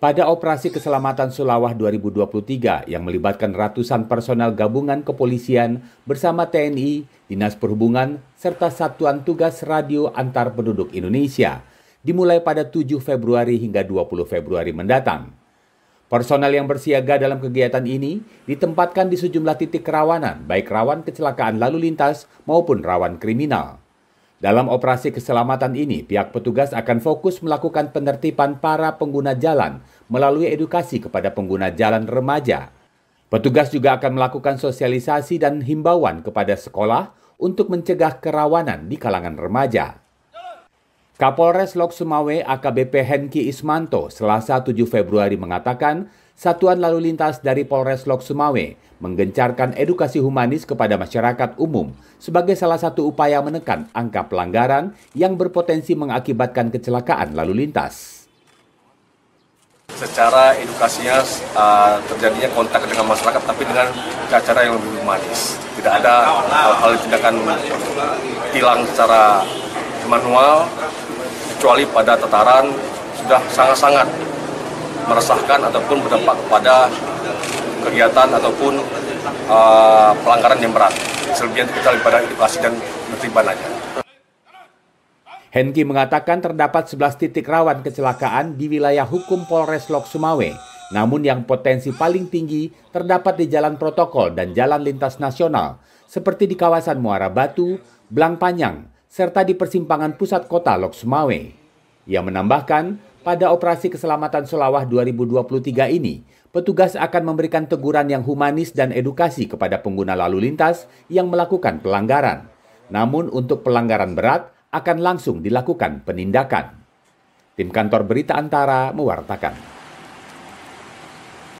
Pada operasi keselamatan Sulawah 2023 yang melibatkan ratusan personel gabungan kepolisian bersama TNI, Dinas Perhubungan, serta Satuan Tugas Radio Antar Penduduk Indonesia, dimulai pada 7 Februari hingga 20 Februari mendatang. Personel yang bersiaga dalam kegiatan ini ditempatkan di sejumlah titik kerawanan, baik rawan kecelakaan lalu lintas maupun rawan kriminal. Dalam operasi keselamatan ini, pihak petugas akan fokus melakukan penertiban para pengguna jalan melalui edukasi kepada pengguna jalan remaja. Petugas juga akan melakukan sosialisasi dan himbauan kepada sekolah untuk mencegah kerawanan di kalangan remaja. Kapolres Lok Sumawe AKBP Henki Ismanto selasa 7 Februari mengatakan Satuan Lalu Lintas dari Polres Lok Sumawe menggencarkan edukasi humanis kepada masyarakat umum sebagai salah satu upaya menekan angka pelanggaran yang berpotensi mengakibatkan kecelakaan lalu lintas secara edukasinya uh, terjadinya kontak dengan masyarakat tapi dengan cara yang lebih manis tidak ada hal-hal tindakan tilang secara manual kecuali pada tataran sudah sangat-sangat meresahkan ataupun berdampak kepada kegiatan ataupun uh, pelanggaran yang berat selebihnya kita lebih edukasi dan ketertiban aja Henki mengatakan terdapat 11 titik rawan kecelakaan di wilayah hukum Polres Lok Sumawe. Namun yang potensi paling tinggi terdapat di jalan protokol dan jalan lintas nasional, seperti di kawasan Muara Batu, Blang Panjang, serta di persimpangan pusat kota Lok Sumawe. Ia menambahkan, pada operasi keselamatan Solawah 2023 ini, petugas akan memberikan teguran yang humanis dan edukasi kepada pengguna lalu lintas yang melakukan pelanggaran. Namun untuk pelanggaran berat, akan langsung dilakukan penindakan. Tim kantor berita Antara mewartakan.